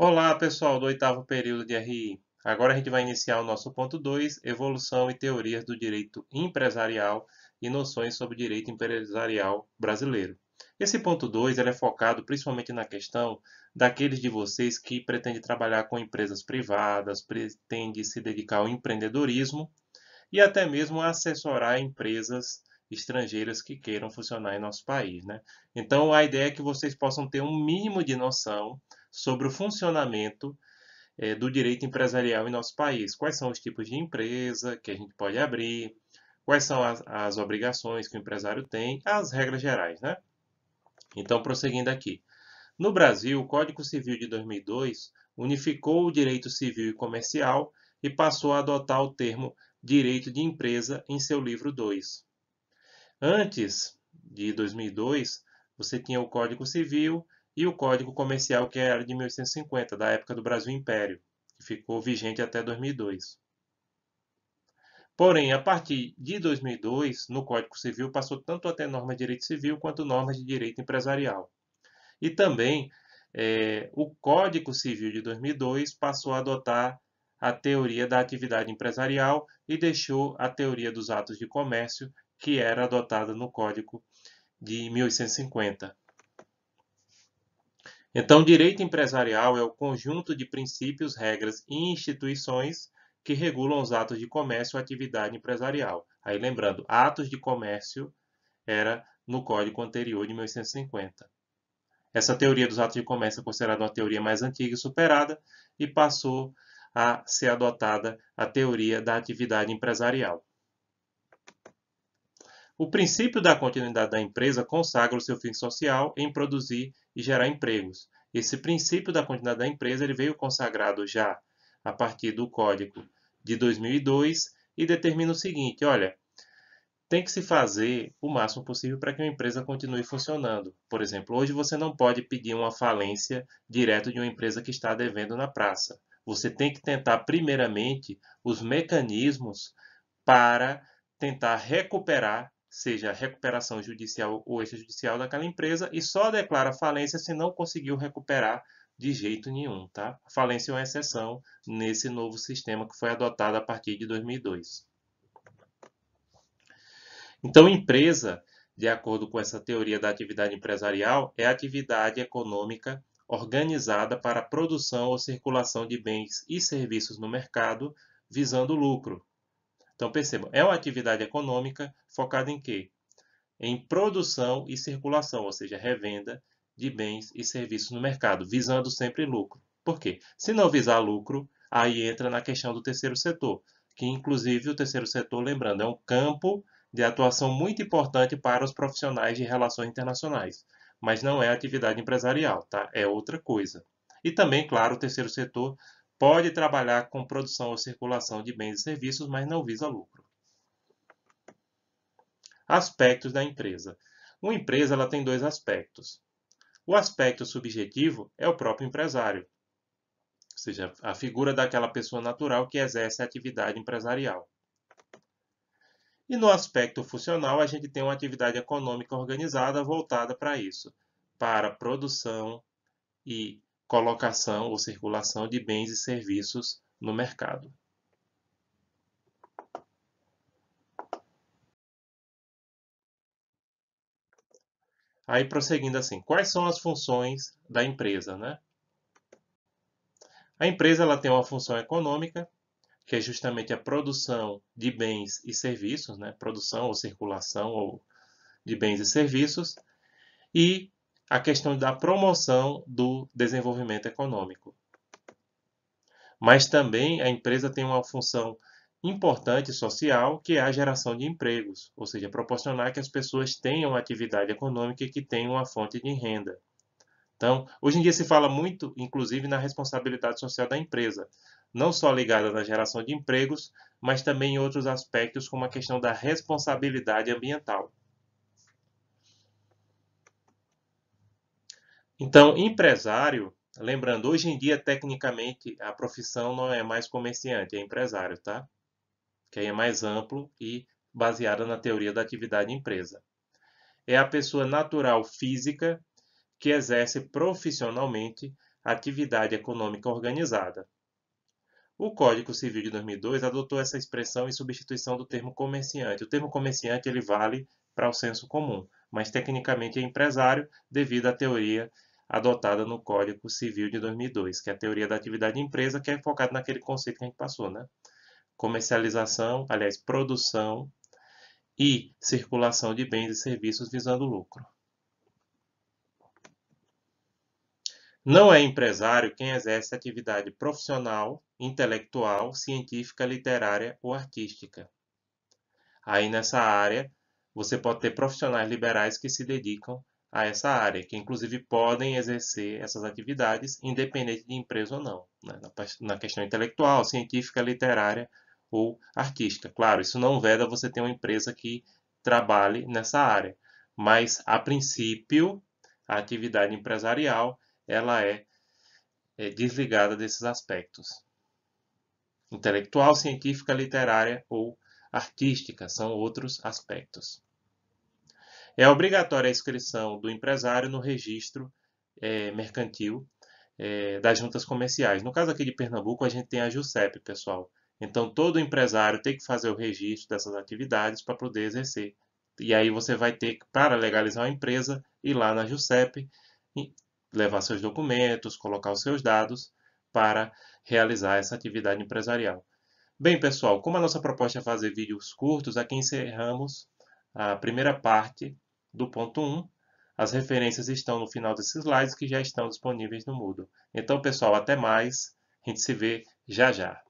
Olá, pessoal do oitavo período de RI. Agora a gente vai iniciar o nosso ponto 2, Evolução e Teorias do Direito Empresarial e Noções sobre Direito Empresarial Brasileiro. Esse ponto 2 é focado principalmente na questão daqueles de vocês que pretendem trabalhar com empresas privadas, pretendem se dedicar ao empreendedorismo e até mesmo assessorar empresas estrangeiras que queiram funcionar em nosso país. Né? Então, a ideia é que vocês possam ter um mínimo de noção sobre o funcionamento é, do direito empresarial em nosso país. Quais são os tipos de empresa que a gente pode abrir, quais são as, as obrigações que o empresário tem, as regras gerais, né? Então, prosseguindo aqui. No Brasil, o Código Civil de 2002 unificou o direito civil e comercial e passou a adotar o termo direito de empresa em seu livro 2. Antes de 2002, você tinha o Código Civil e o Código Comercial, que era de 1850, da época do Brasil Império, que ficou vigente até 2002. Porém, a partir de 2002, no Código Civil passou tanto a ter normas de direito civil quanto normas de direito empresarial. E também é, o Código Civil de 2002 passou a adotar a teoria da atividade empresarial e deixou a teoria dos atos de comércio, que era adotada no Código de 1850. Então, direito empresarial é o conjunto de princípios, regras e instituições que regulam os atos de comércio e atividade empresarial. Aí, lembrando, atos de comércio era no Código anterior de 1850. Essa teoria dos atos de comércio é considerada uma teoria mais antiga e superada e passou a ser adotada a teoria da atividade empresarial. O princípio da continuidade da empresa consagra o seu fim social em produzir e gerar empregos. Esse princípio da continuidade da empresa ele veio consagrado já a partir do Código de 2002 e determina o seguinte, olha, tem que se fazer o máximo possível para que uma empresa continue funcionando. Por exemplo, hoje você não pode pedir uma falência direto de uma empresa que está devendo na praça. Você tem que tentar primeiramente os mecanismos para tentar recuperar seja recuperação judicial ou extrajudicial daquela empresa, e só declara falência se não conseguiu recuperar de jeito nenhum. Tá? falência é uma exceção nesse novo sistema que foi adotado a partir de 2002. Então, empresa, de acordo com essa teoria da atividade empresarial, é atividade econômica organizada para a produção ou circulação de bens e serviços no mercado visando lucro, então percebam, é uma atividade econômica focada em quê? Em produção e circulação, ou seja, revenda de bens e serviços no mercado, visando sempre lucro. Por quê? Se não visar lucro, aí entra na questão do terceiro setor, que inclusive o terceiro setor, lembrando, é um campo de atuação muito importante para os profissionais de relações internacionais, mas não é atividade empresarial, tá? É outra coisa. E também, claro, o terceiro setor pode trabalhar com produção ou circulação de bens e serviços, mas não visa lucro. Aspectos da empresa. Uma empresa ela tem dois aspectos. O aspecto subjetivo é o próprio empresário, ou seja, a figura daquela pessoa natural que exerce a atividade empresarial. E no aspecto funcional, a gente tem uma atividade econômica organizada voltada para isso, para produção e colocação ou circulação de bens e serviços no mercado. Aí prosseguindo assim, quais são as funções da empresa, né? A empresa ela tem uma função econômica, que é justamente a produção de bens e serviços, né? Produção ou circulação ou de bens e serviços, e a questão da promoção do desenvolvimento econômico. Mas também a empresa tem uma função importante social, que é a geração de empregos, ou seja, proporcionar que as pessoas tenham atividade econômica e que tenham uma fonte de renda. Então, hoje em dia se fala muito, inclusive, na responsabilidade social da empresa, não só ligada na geração de empregos, mas também em outros aspectos, como a questão da responsabilidade ambiental. Então, empresário, lembrando, hoje em dia, tecnicamente, a profissão não é mais comerciante, é empresário, tá? Que aí é mais amplo e baseada na teoria da atividade empresa. É a pessoa natural física que exerce profissionalmente atividade econômica organizada. O Código Civil de 2002 adotou essa expressão em substituição do termo comerciante. O termo comerciante ele vale para o senso comum, mas tecnicamente é empresário devido à teoria adotada no Código Civil de 2002, que é a teoria da atividade de empresa, que é focada naquele conceito que a gente passou, né? Comercialização, aliás, produção e circulação de bens e serviços visando lucro. Não é empresário quem exerce atividade profissional, intelectual, científica, literária ou artística. Aí nessa área, você pode ter profissionais liberais que se dedicam a essa área, que inclusive podem exercer essas atividades, independente de empresa ou não, né? na questão intelectual, científica, literária ou artística. Claro, isso não veda você ter uma empresa que trabalhe nessa área, mas a princípio, a atividade empresarial ela é, é desligada desses aspectos. Intelectual, científica, literária ou artística são outros aspectos. É obrigatória a inscrição do empresário no registro é, mercantil é, das juntas comerciais. No caso aqui de Pernambuco, a gente tem a JUSEP, pessoal. Então, todo empresário tem que fazer o registro dessas atividades para poder exercer. E aí você vai ter que, para legalizar a empresa, ir lá na JUSEP, levar seus documentos, colocar os seus dados para realizar essa atividade empresarial. Bem, pessoal, como a nossa proposta é fazer vídeos curtos, aqui encerramos a primeira parte do ponto 1. As referências estão no final desses slides que já estão disponíveis no Moodle. Então, pessoal, até mais. A gente se vê já já.